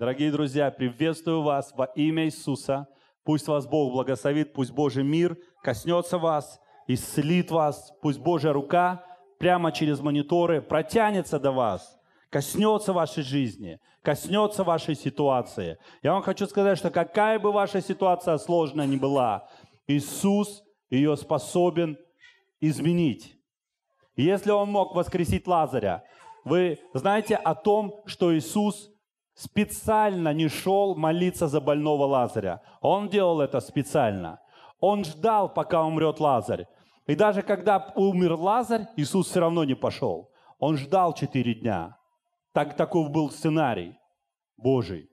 Дорогие друзья, приветствую вас во имя Иисуса. Пусть вас Бог благословит, пусть Божий мир коснется вас, исцелит вас, пусть Божья рука прямо через мониторы протянется до вас, коснется вашей жизни, коснется вашей ситуации. Я вам хочу сказать, что какая бы ваша ситуация сложная ни была, Иисус ее способен изменить. Если Он мог воскресить Лазаря, вы знаете о том, что Иисус специально не шел молиться за больного Лазаря. Он делал это специально. Он ждал, пока умрет Лазарь. И даже когда умер Лазарь, Иисус все равно не пошел. Он ждал четыре дня. Так, таков был сценарий Божий.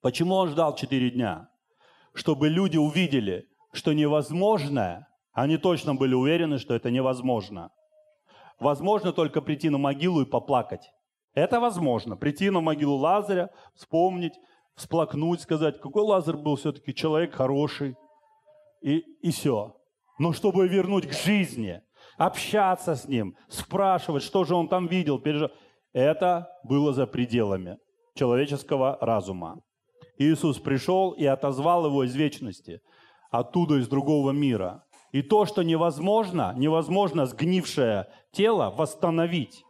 Почему он ждал четыре дня? Чтобы люди увидели, что невозможное, они точно были уверены, что это невозможно. Возможно только прийти на могилу и поплакать. Это возможно. Прийти на могилу Лазаря, вспомнить, всплакнуть, сказать, какой Лазарь был все-таки человек хороший, и, и все. Но чтобы вернуть к жизни, общаться с ним, спрашивать, что же он там видел, пережил, это было за пределами человеческого разума. Иисус пришел и отозвал его из вечности, оттуда, из другого мира. И то, что невозможно, невозможно сгнившее тело восстановить.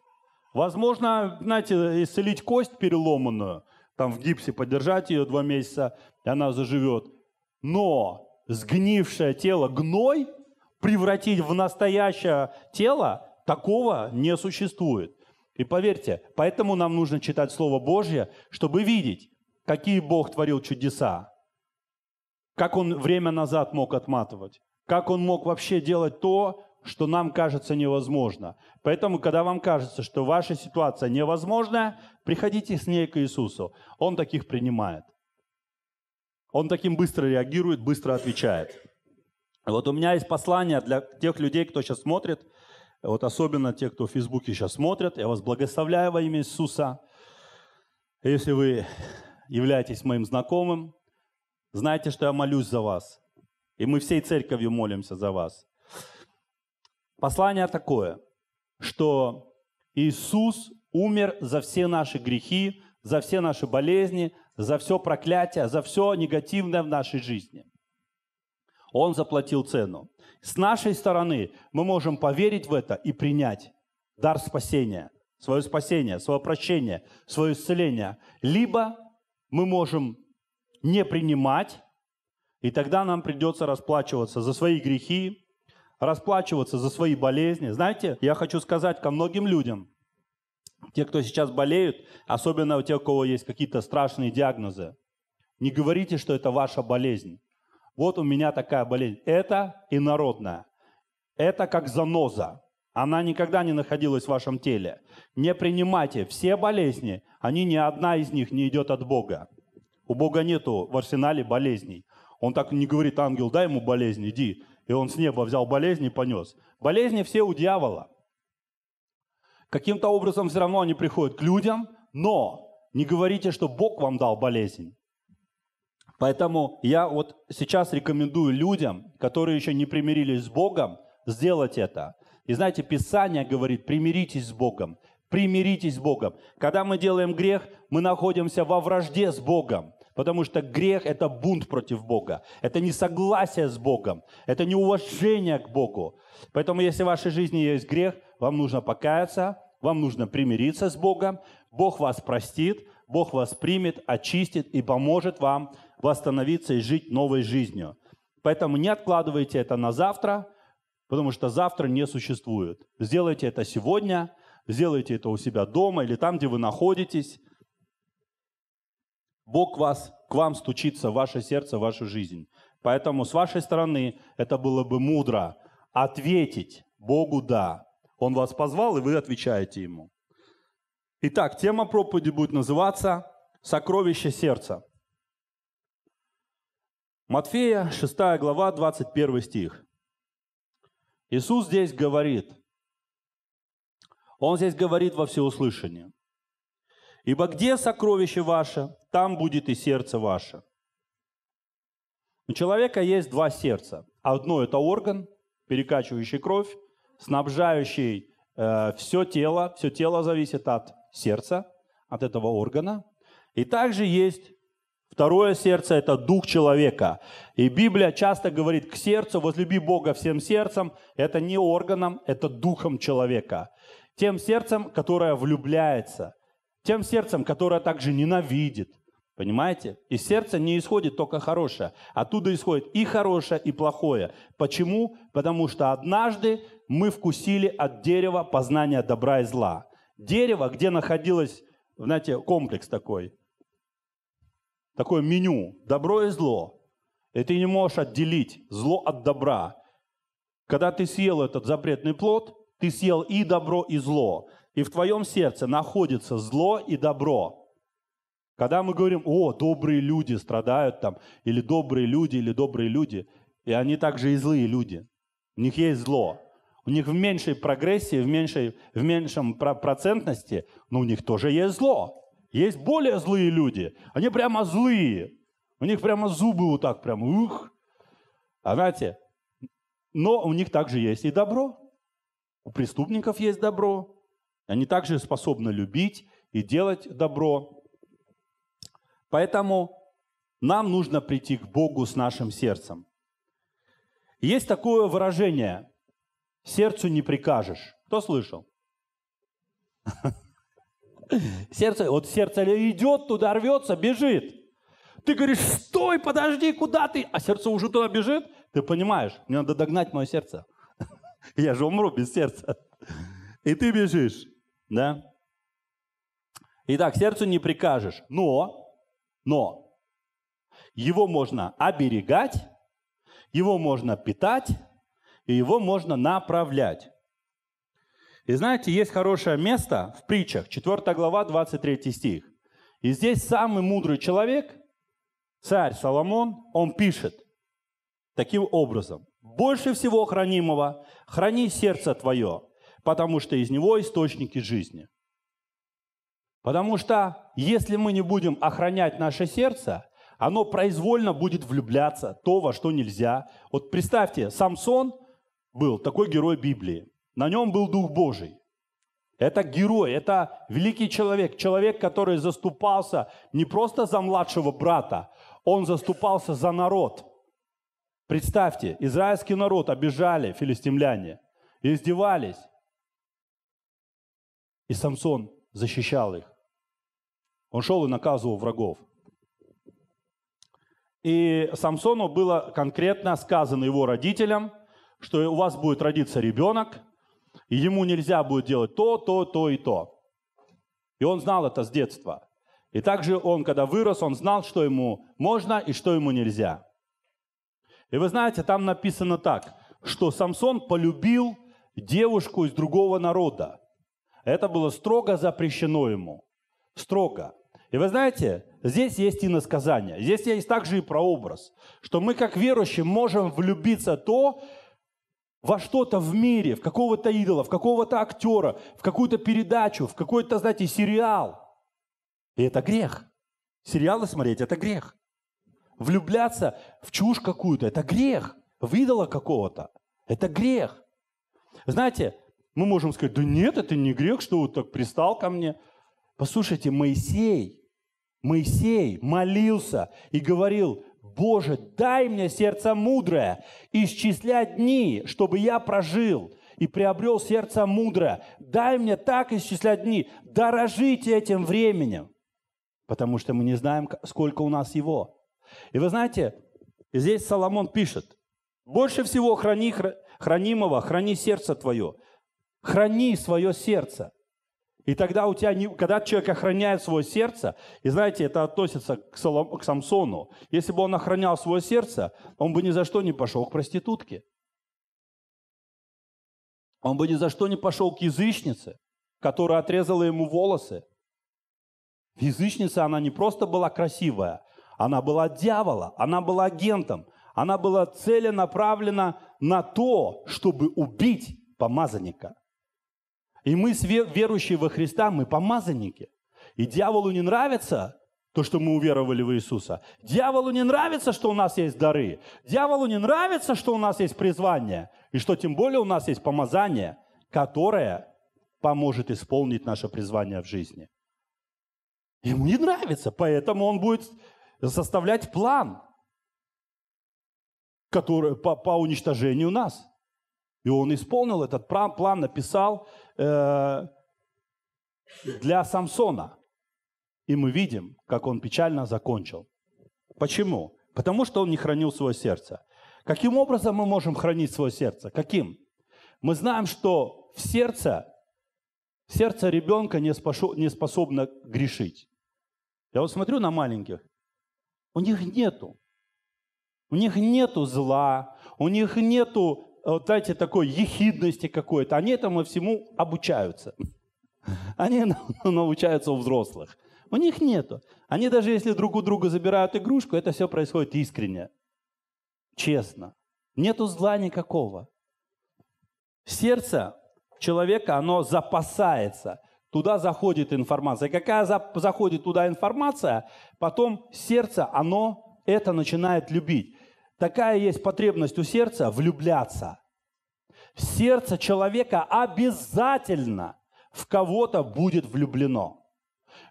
Возможно, знаете, исцелить кость переломанную, там в гипсе подержать ее два месяца, и она заживет. Но сгнившее тело, гной превратить в настоящее тело, такого не существует. И поверьте, поэтому нам нужно читать Слово Божье, чтобы видеть, какие Бог творил чудеса, как Он время назад мог отматывать, как Он мог вообще делать то, что нам кажется невозможно. Поэтому, когда вам кажется, что ваша ситуация невозможна, приходите с ней к Иисусу. Он таких принимает. Он таким быстро реагирует, быстро отвечает. Вот у меня есть послание для тех людей, кто сейчас смотрит, вот особенно те, кто в Фейсбуке сейчас смотрят. Я вас благословляю во имя Иисуса. Если вы являетесь моим знакомым, знайте, что я молюсь за вас. И мы всей церковью молимся за вас. Послание такое, что Иисус умер за все наши грехи, за все наши болезни, за все проклятие, за все негативное в нашей жизни. Он заплатил цену. С нашей стороны мы можем поверить в это и принять дар спасения, свое спасение, свое прощение, свое исцеление. Либо мы можем не принимать, и тогда нам придется расплачиваться за свои грехи, расплачиваться за свои болезни. Знаете, я хочу сказать ко многим людям, те, кто сейчас болеют, особенно у тех, у кого есть какие-то страшные диагнозы, не говорите, что это ваша болезнь. Вот у меня такая болезнь. Это инородная. Это как заноза. Она никогда не находилась в вашем теле. Не принимайте все болезни, они ни одна из них не идет от Бога. У Бога нету в арсенале болезней. Он так не говорит, ангел, дай ему болезнь, иди. И он с неба взял болезнь и понес. Болезни все у дьявола. Каким-то образом все равно они приходят к людям, но не говорите, что Бог вам дал болезнь. Поэтому я вот сейчас рекомендую людям, которые еще не примирились с Богом, сделать это. И знаете, Писание говорит, примиритесь с Богом, примиритесь с Богом. Когда мы делаем грех, мы находимся во вражде с Богом. Потому что грех – это бунт против Бога. Это несогласие с Богом. Это неуважение к Богу. Поэтому, если в вашей жизни есть грех, вам нужно покаяться, вам нужно примириться с Богом. Бог вас простит, Бог вас примет, очистит и поможет вам восстановиться и жить новой жизнью. Поэтому не откладывайте это на завтра, потому что завтра не существует. Сделайте это сегодня, сделайте это у себя дома или там, где вы находитесь. Бог вас к вам стучится ваше сердце, в вашу жизнь. Поэтому с вашей стороны это было бы мудро ответить Богу «да». Он вас позвал, и вы отвечаете Ему. Итак, тема проповеди будет называться «Сокровище сердца». Матфея, 6 глава, 21 стих. Иисус здесь говорит, Он здесь говорит во всеуслышание. «Ибо где сокровище ваше, там будет и сердце ваше. У человека есть два сердца. Одно – это орган, перекачивающий кровь, снабжающий э, все тело. Все тело зависит от сердца, от этого органа. И также есть второе сердце – это дух человека. И Библия часто говорит к сердцу, возлюби Бога всем сердцем. Это не органом, это духом человека. Тем сердцем, которое влюбляется – тем сердцем, которое также ненавидит. Понимаете? Из сердца не исходит только хорошее. Оттуда исходит и хорошее, и плохое. Почему? Потому что однажды мы вкусили от дерева познания добра и зла. Дерево, где находилось, знаете, комплекс такой. Такое меню. Добро и зло. И ты не можешь отделить зло от добра. Когда ты съел этот запретный плод, ты съел и добро, и зло и в твоем сердце находится зло и добро, когда мы говорим, о, добрые люди страдают там, или добрые люди, или добрые люди, и они также и злые люди, у них есть зло, у них в меньшей прогрессии, в, меньшей, в меньшем процентности, но у них тоже есть зло. Есть более злые люди, они прямо злые, у них прямо зубы вот так, прям ух. А знаете, но у них также есть и добро. У преступников есть добро, они также способны любить и делать добро. Поэтому нам нужно прийти к Богу с нашим сердцем. Есть такое выражение «сердцу не прикажешь». Кто слышал? Сердце, вот сердце идет туда, рвется, бежит. Ты говоришь, стой, подожди, куда ты? А сердце уже туда бежит. Ты понимаешь, мне надо догнать мое сердце. Я же умру без сердца. И ты бежишь. Да? Итак, сердцу не прикажешь, но, но его можно оберегать, его можно питать, и его можно направлять. И знаете, есть хорошее место в притчах, 4 глава, 23 стих. И здесь самый мудрый человек, царь Соломон, он пишет таким образом. «Больше всего хранимого храни сердце твое, потому что из него источники жизни. Потому что если мы не будем охранять наше сердце, оно произвольно будет влюбляться то, во что нельзя. Вот представьте, Самсон был такой герой Библии. На нем был Дух Божий. Это герой, это великий человек, человек, который заступался не просто за младшего брата, он заступался за народ. Представьте, израильский народ обижали филистимляне, издевались, и Самсон защищал их. Он шел и наказывал врагов. И Самсону было конкретно сказано его родителям, что у вас будет родиться ребенок, и ему нельзя будет делать то, то, то и то. И он знал это с детства. И также он, когда вырос, он знал, что ему можно и что ему нельзя. И вы знаете, там написано так, что Самсон полюбил девушку из другого народа. Это было строго запрещено ему. Строго. И вы знаете, здесь есть и насказание. Здесь есть также и прообраз, что мы как верующие можем влюбиться то, во что-то в мире, в какого-то идола, в какого-то актера, в какую-то передачу, в какой-то, знаете, сериал. И это грех. Сериалы смотреть – это грех. Влюбляться в чушь какую-то – это грех. В идола какого-то – это грех. Знаете, мы можем сказать, да нет, это не грех, что вот так пристал ко мне. Послушайте, Моисей, Моисей молился и говорил, Боже, дай мне сердце мудрое, исчислять дни, чтобы я прожил и приобрел сердце мудрое. Дай мне так исчислять дни, дорожите этим временем, потому что мы не знаем, сколько у нас его. И вы знаете, здесь Соломон пишет, больше всего храни, хранимого, храни сердце твое, Храни свое сердце. И тогда у тебя, не, когда человек охраняет свое сердце, и знаете, это относится к, Солом, к Самсону, если бы он охранял свое сердце, он бы ни за что не пошел к проститутке. Он бы ни за что не пошел к язычнице, которая отрезала ему волосы. Язычница, она не просто была красивая, она была дьявола, она была агентом, она была целенаправлена на то, чтобы убить помазанника. И мы, верующие во Христа, мы помазанники. И дьяволу не нравится то, что мы уверовали в Иисуса. Дьяволу не нравится, что у нас есть дары. Дьяволу не нравится, что у нас есть призвание. И что тем более у нас есть помазание, которое поможет исполнить наше призвание в жизни. Ему не нравится, поэтому он будет составлять план который, по, по уничтожению нас – и он исполнил этот план, написал э, для Самсона. И мы видим, как он печально закончил. Почему? Потому что он не хранил свое сердце. Каким образом мы можем хранить свое сердце? Каким? Мы знаем, что в сердце, сердце ребенка не, спошу, не способно грешить. Я вот смотрю на маленьких, у них нету. У них нету зла, у них нету вот знаете, такой ехидности какой-то. Они этому всему обучаются. Они научаются у взрослых. У них нету. Они даже если друг у друга забирают игрушку, это все происходит искренне, честно. Нету зла никакого. Сердце человека, оно запасается. Туда заходит информация. И какая за, заходит туда информация, потом сердце, оно это начинает любить. Такая есть потребность у сердца влюбляться. Сердце человека обязательно в кого-то будет влюблено.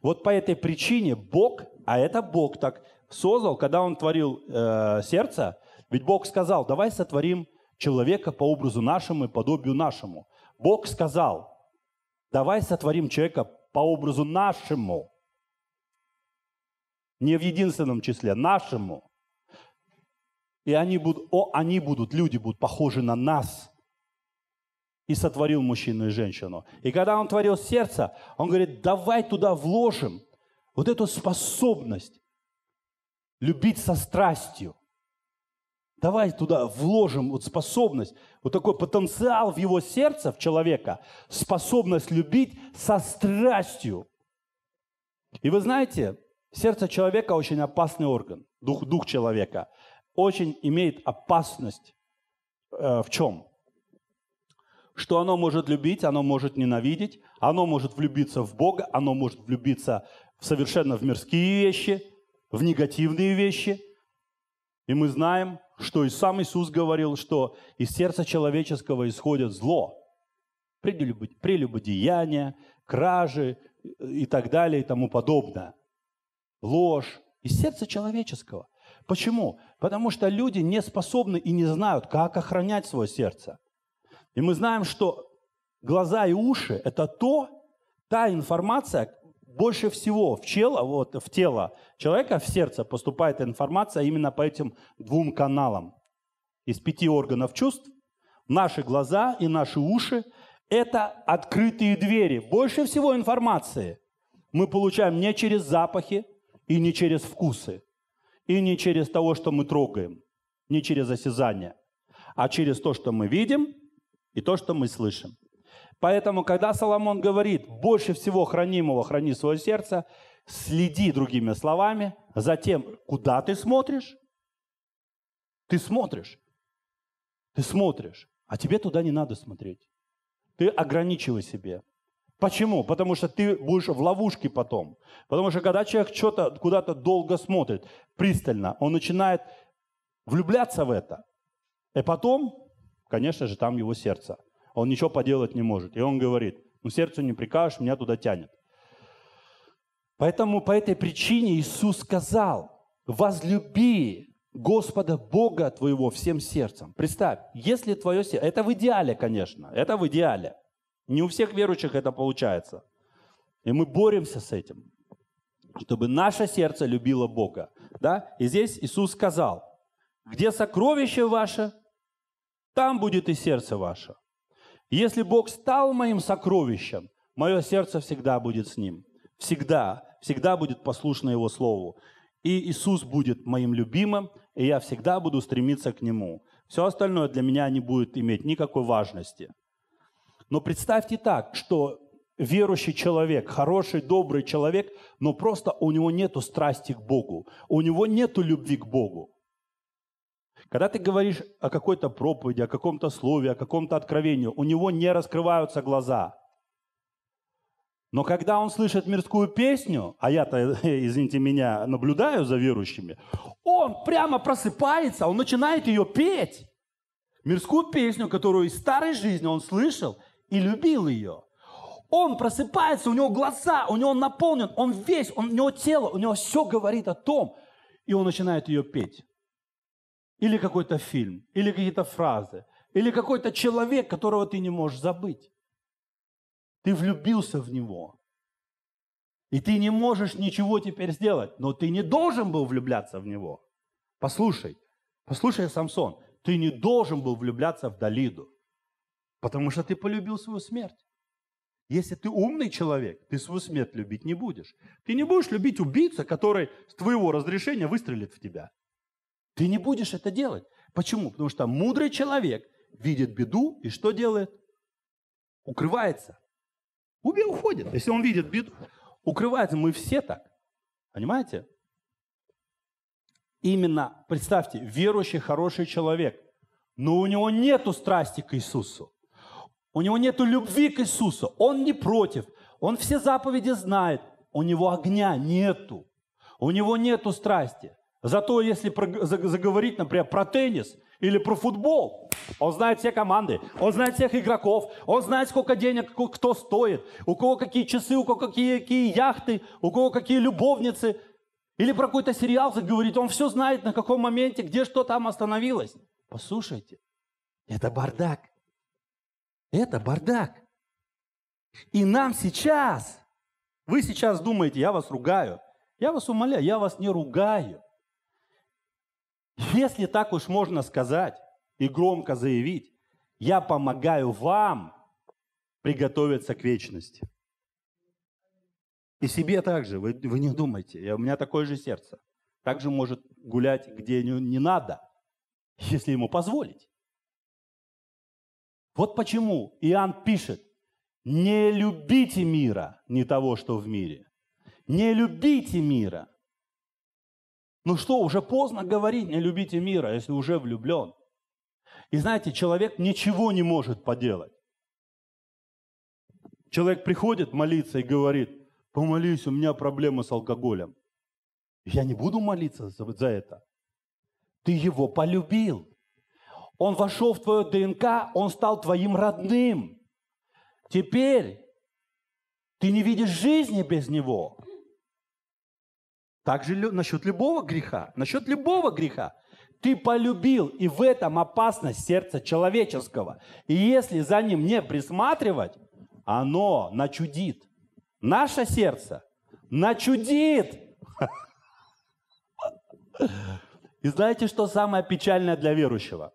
Вот по этой причине Бог, а это Бог так создал, когда Он творил э, сердце, ведь Бог сказал, давай сотворим человека по образу нашему и подобию нашему. Бог сказал, давай сотворим человека по образу нашему, не в единственном числе, нашему. И они будут, о, они будут, люди будут похожи на нас. И сотворил мужчину и женщину. И когда он творил сердце, он говорит, давай туда вложим вот эту способность любить со страстью. Давай туда вложим вот способность, вот такой потенциал в его сердце, в человека, способность любить со страстью. И вы знаете, сердце человека очень опасный орган, дух, дух человека очень имеет опасность э, в чем? Что оно может любить, оно может ненавидеть, оно может влюбиться в Бога, оно может влюбиться в совершенно в мирские вещи, в негативные вещи. И мы знаем, что и сам Иисус говорил, что из сердца человеческого исходит зло, прелюбодеяние, кражи и так далее и тому подобное. Ложь из сердца человеческого. Почему? Потому что люди не способны и не знают, как охранять свое сердце. И мы знаем, что глаза и уши – это то, та информация, больше всего в чело, вот, в тело человека, в сердце поступает информация именно по этим двум каналам. Из пяти органов чувств наши глаза и наши уши – это открытые двери. Больше всего информации мы получаем не через запахи и не через вкусы. И не через того, что мы трогаем, не через осязание, а через то, что мы видим и то, что мы слышим. Поэтому, когда Соломон говорит, больше всего хранимого храни свое сердце, следи, другими словами, за тем, куда ты смотришь. Ты смотришь. Ты смотришь. А тебе туда не надо смотреть. Ты ограничивай себе. Почему? Потому что ты будешь в ловушке потом. Потому что когда человек что-то куда-то долго смотрит, пристально, он начинает влюбляться в это. И потом, конечно же, там его сердце. Он ничего поделать не может. И он говорит, ну сердцу не прикажешь, меня туда тянет. Поэтому по этой причине Иисус сказал, возлюби Господа Бога твоего всем сердцем. Представь, если твое сердце, это в идеале, конечно, это в идеале – не у всех верующих это получается. И мы боремся с этим, чтобы наше сердце любило Бога. Да? И здесь Иисус сказал, где сокровище ваше, там будет и сердце ваше. Если Бог стал моим сокровищем, мое сердце всегда будет с Ним. Всегда, всегда будет послушно Его Слову. И Иисус будет моим любимым, и я всегда буду стремиться к Нему. Все остальное для меня не будет иметь никакой важности. Но представьте так, что верующий человек, хороший, добрый человек, но просто у него нету страсти к Богу, у него нету любви к Богу. Когда ты говоришь о какой-то проповеди, о каком-то слове, о каком-то откровении, у него не раскрываются глаза. Но когда он слышит мирскую песню, а я-то, извините меня, наблюдаю за верующими, он прямо просыпается, он начинает ее петь. Мирскую песню, которую из старой жизни он слышал, и любил ее. Он просыпается, у него глаза, у него наполнен, он весь, он, у него тело, у него все говорит о том, и он начинает ее петь. Или какой-то фильм, или какие-то фразы, или какой-то человек, которого ты не можешь забыть. Ты влюбился в него. И ты не можешь ничего теперь сделать, но ты не должен был влюбляться в него. Послушай, послушай, Самсон, ты не должен был влюбляться в Далиду. Потому что ты полюбил свою смерть. Если ты умный человек, ты свою смерть любить не будешь. Ты не будешь любить убийца, который с твоего разрешения выстрелит в тебя. Ты не будешь это делать. Почему? Потому что мудрый человек видит беду и что делает? Укрывается. Убей уходит, если он видит беду. Укрывается. Мы все так. Понимаете? Именно, представьте, верующий хороший человек, но у него нет страсти к Иисусу у него нет любви к Иисусу, он не против, он все заповеди знает, у него огня нету, у него нету страсти. Зато если заговорить, например, про теннис или про футбол, он знает все команды, он знает всех игроков, он знает, сколько денег кто стоит, у кого какие часы, у кого какие, какие яхты, у кого какие любовницы. Или про какой-то сериал заговорить, он все знает, на каком моменте, где что там остановилось. Послушайте, это бардак. Это бардак. И нам сейчас, вы сейчас думаете, я вас ругаю. Я вас умоляю, я вас не ругаю. Если так уж можно сказать и громко заявить, я помогаю вам приготовиться к вечности. И себе также, вы, вы не думайте, у меня такое же сердце. Также может гулять, где не, не надо, если ему позволить. Вот почему Иоанн пишет, не любите мира, не того, что в мире. Не любите мира. Ну что, уже поздно говорить, не любите мира, если уже влюблен. И знаете, человек ничего не может поделать. Человек приходит молиться и говорит, помолись, у меня проблемы с алкоголем. Я не буду молиться за, за это. Ты его полюбил. Он вошел в твою ДНК, он стал твоим родным. Теперь ты не видишь жизни без него. Так же насчет любого греха. Насчет любого греха. Ты полюбил, и в этом опасность сердца человеческого. И если за ним не присматривать, оно начудит. Наше сердце начудит. И знаете, что самое печальное для верующего?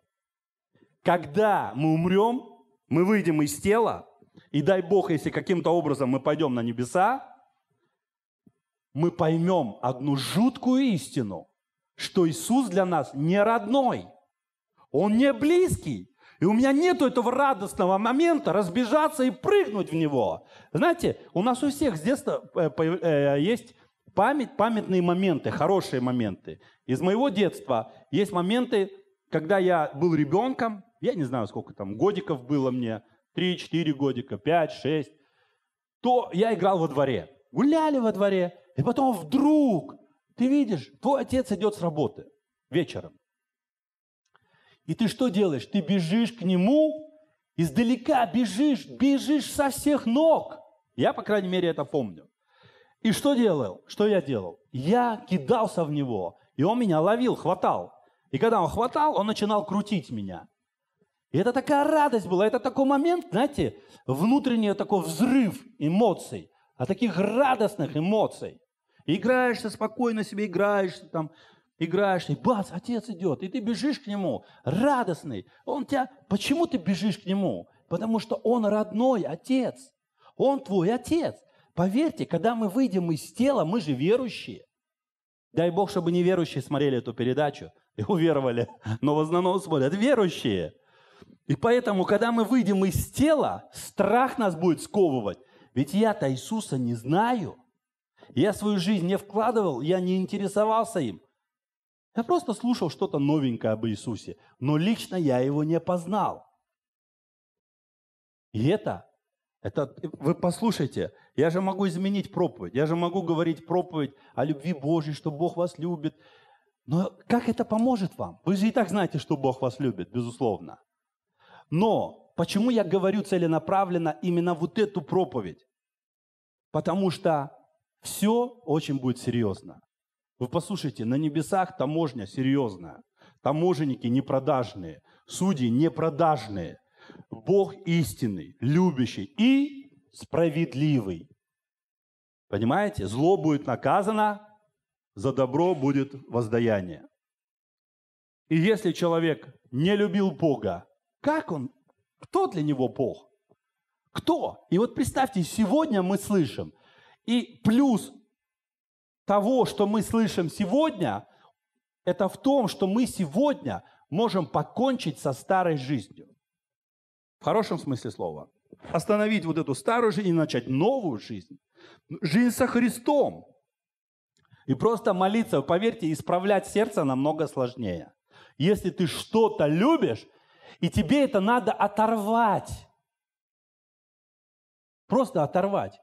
Когда мы умрем, мы выйдем из тела, и дай Бог, если каким-то образом мы пойдем на небеса, мы поймем одну жуткую истину, что Иисус для нас не родной, Он не близкий, и у меня нету этого радостного момента разбежаться и прыгнуть в него. Знаете, у нас у всех с детства э, э, есть память, памятные моменты, хорошие моменты. Из моего детства есть моменты, когда я был ребенком, я не знаю, сколько там годиков было мне, 3-4 годика, 5-6, то я играл во дворе. Гуляли во дворе, и потом вдруг, ты видишь, твой отец идет с работы вечером. И ты что делаешь? Ты бежишь к нему, издалека бежишь, бежишь со всех ног. Я, по крайней мере, это помню. И что делал? Что я делал? Я кидался в него, и он меня ловил, хватал. И когда он хватал, он начинал крутить меня. И это такая радость была, это такой момент, знаете, внутренний такой взрыв эмоций, а таких радостных эмоций. играешься, спокойно себе играешь, там, играешь, и бац, отец идет, и ты бежишь к нему, радостный. Он тебя, почему ты бежишь к нему? Потому что он родной отец, он твой отец. Поверьте, когда мы выйдем из тела, мы же верующие. Дай Бог, чтобы неверующие смотрели эту передачу и уверовали, но в основном смотрят верующие – и поэтому, когда мы выйдем из тела, страх нас будет сковывать. Ведь я-то Иисуса не знаю. Я свою жизнь не вкладывал, я не интересовался им. Я просто слушал что-то новенькое об Иисусе, но лично я его не познал. И это, это, вы послушайте, я же могу изменить проповедь, я же могу говорить проповедь о любви Божьей, что Бог вас любит. Но как это поможет вам? Вы же и так знаете, что Бог вас любит, безусловно. Но почему я говорю целенаправленно именно вот эту проповедь? Потому что все очень будет серьезно. Вы послушайте, на небесах таможня серьезная. Таможенники непродажные, судьи непродажные. Бог истинный, любящий и справедливый. Понимаете? Зло будет наказано, за добро будет воздаяние. И если человек не любил Бога, как он? Кто для него Бог? Кто? И вот представьте, сегодня мы слышим. И плюс того, что мы слышим сегодня, это в том, что мы сегодня можем покончить со старой жизнью. В хорошем смысле слова. Остановить вот эту старую жизнь и начать новую жизнь. Жизнь со Христом. И просто молиться, поверьте, исправлять сердце намного сложнее. Если ты что-то любишь, и тебе это надо оторвать. Просто оторвать.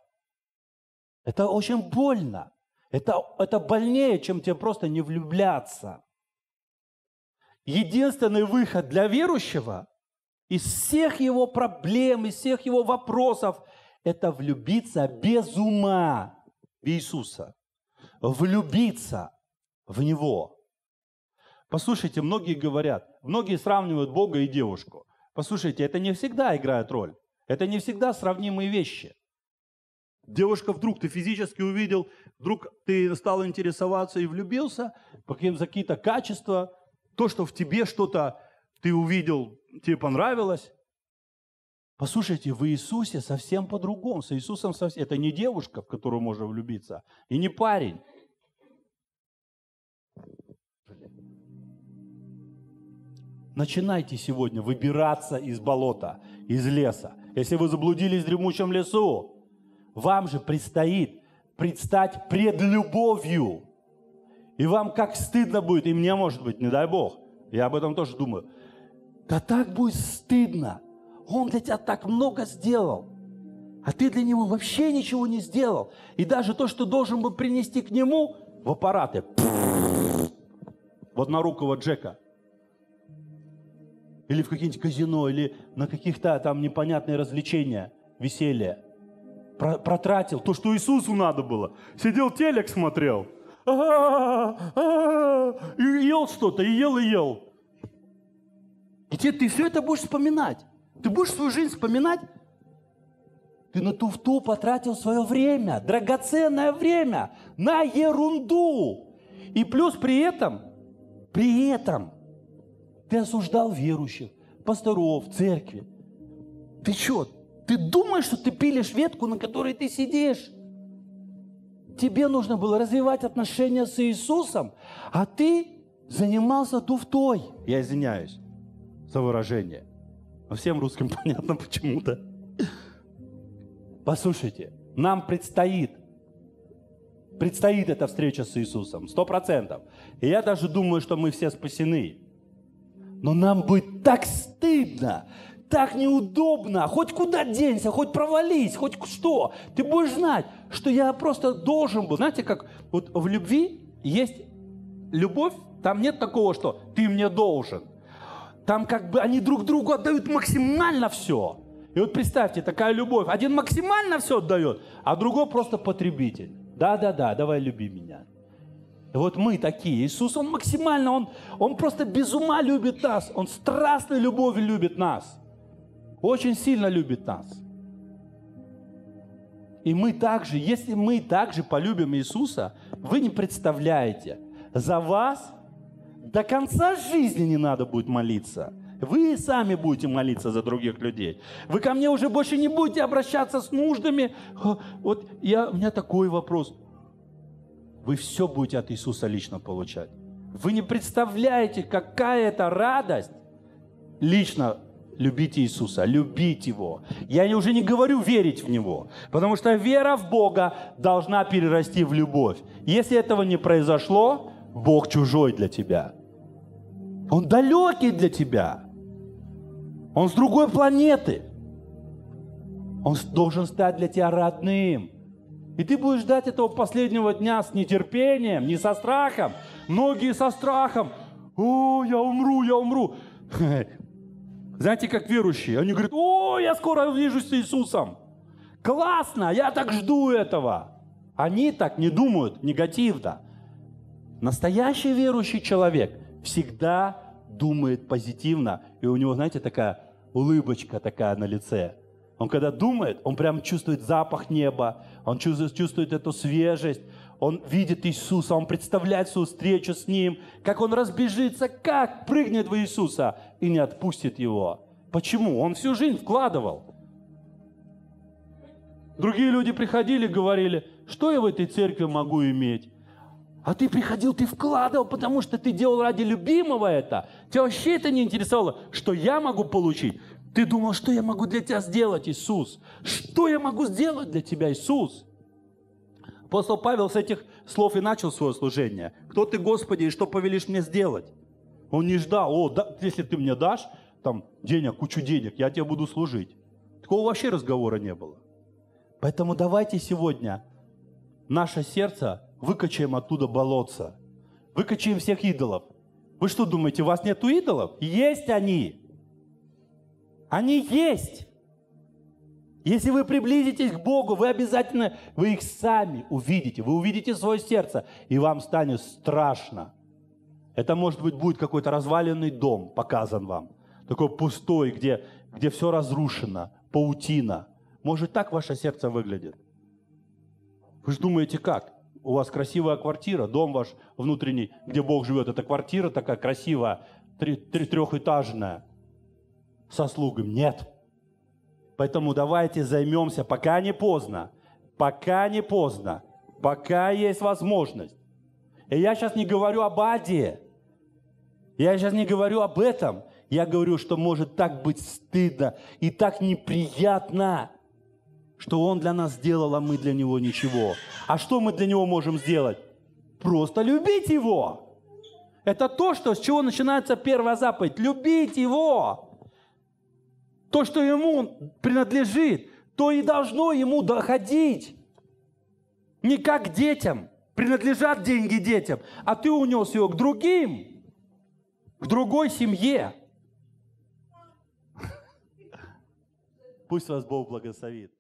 Это очень больно. Это, это больнее, чем тебе просто не влюбляться. Единственный выход для верующего из всех его проблем, из всех его вопросов – это влюбиться без ума в Иисуса. Влюбиться в Него. Послушайте, многие говорят, многие сравнивают Бога и девушку. Послушайте, это не всегда играет роль. Это не всегда сравнимые вещи. Девушка вдруг ты физически увидел, вдруг ты стал интересоваться и влюбился за какие-то качества, то, что в тебе что-то ты увидел, тебе понравилось. Послушайте, в Иисусе совсем по-другому. С Иисусом совсем... Это не девушка, в которую можно влюбиться, и не парень, Начинайте сегодня выбираться из болота, из леса. Если вы заблудились в дремучем лесу, вам же предстоит предстать пред любовью. И вам как стыдно будет, и мне может быть, не дай Бог, я об этом тоже думаю. Да так будет стыдно. Он для тебя так много сделал, а ты для него вообще ничего не сделал. И даже то, что должен был принести к нему, в аппараты. Вот на руку вот Джека – или в какие-нибудь казино, или на каких-то там непонятные развлечения, веселье. Про протратил то, что Иисусу надо было. Сидел телек смотрел, и ел что-то, и ел, и ел. И тебе ты все это будешь вспоминать. Ты будешь свою жизнь вспоминать? Ты на туфту потратил свое время, драгоценное время, на ерунду. И плюс при этом, при этом – ты осуждал верующих, пасторов, церкви. Ты что? Ты думаешь, что ты пилишь ветку, на которой ты сидишь? Тебе нужно было развивать отношения с Иисусом, а ты занимался туфтой. Я извиняюсь за выражение. Но всем русским понятно почему-то. Послушайте, нам предстоит предстоит эта встреча с Иисусом, сто процентов. И я даже думаю, что мы все спасены. Но нам будет так стыдно, так неудобно. Хоть куда денься, хоть провались, хоть что. Ты будешь знать, что я просто должен был. Знаете, как вот в любви есть любовь, там нет такого, что ты мне должен. Там как бы они друг другу отдают максимально все. И вот представьте, такая любовь. Один максимально все отдает, а другой просто потребитель. Да-да-да, давай люби меня. И вот мы такие. Иисус, Он максимально, Он, он просто без ума любит нас. Он страстной любовью любит нас. Очень сильно любит нас. И мы также, если мы также полюбим Иисуса, вы не представляете, за вас до конца жизни не надо будет молиться. Вы сами будете молиться за других людей. Вы ко мне уже больше не будете обращаться с нуждами. Вот я, у меня такой вопрос вы все будете от Иисуса лично получать. Вы не представляете, какая это радость лично любить Иисуса, любить Его. Я уже не говорю верить в Него, потому что вера в Бога должна перерасти в любовь. Если этого не произошло, Бог чужой для тебя. Он далекий для тебя. Он с другой планеты. Он должен стать для тебя родным – и ты будешь ждать этого последнего дня с нетерпением, не со страхом. Многие со страхом. О, я умру, я умру. Знаете, как верующие, они говорят, о, я скоро увижусь с Иисусом. Классно, я так жду этого. Они так не думают негативно. Настоящий верующий человек всегда думает позитивно. И у него, знаете, такая улыбочка такая на лице – он когда думает, он прям чувствует запах неба, он чувствует, чувствует эту свежесть, он видит Иисуса, он представляет свою встречу с Ним, как он разбежится, как прыгнет в Иисуса и не отпустит его. Почему? Он всю жизнь вкладывал. Другие люди приходили, говорили, что я в этой церкви могу иметь? А ты приходил, ты вкладывал, потому что ты делал ради любимого это. Тебя вообще это не интересовало, что я могу получить. Ты думал, что я могу для тебя сделать, Иисус? Что я могу сделать для тебя, Иисус? Апостол Павел с этих слов и начал свое служение. Кто ты, Господи, и что повелишь мне сделать? Он не ждал, о, да, если ты мне дашь там денег, кучу денег, я тебе буду служить. Такого вообще разговора не было. Поэтому давайте сегодня наше сердце выкачаем оттуда болотца. Выкачаем всех идолов. Вы что думаете, у вас нет идолов? Есть они. Они есть. Если вы приблизитесь к Богу, вы обязательно, вы их сами увидите, вы увидите свое сердце, и вам станет страшно. Это, может быть, будет какой-то разваленный дом показан вам, такой пустой, где, где все разрушено, паутина. Может, так ваше сердце выглядит? Вы же думаете, как? У вас красивая квартира, дом ваш внутренний, где Бог живет, это квартира такая красивая, три, три, трехэтажная со слугами. Нет. Поэтому давайте займемся, пока не поздно. Пока не поздно. Пока есть возможность. И я сейчас не говорю об Аде. Я сейчас не говорю об этом. Я говорю, что может так быть стыдно и так неприятно, что Он для нас сделал, а мы для Него ничего. А что мы для Него можем сделать? Просто любить Его. Это то, что, с чего начинается первая заповедь. Любить Его то, что ему принадлежит, то и должно ему доходить. Не как детям. Принадлежат деньги детям, а ты унес его к другим, к другой семье. Пусть вас Бог благословит.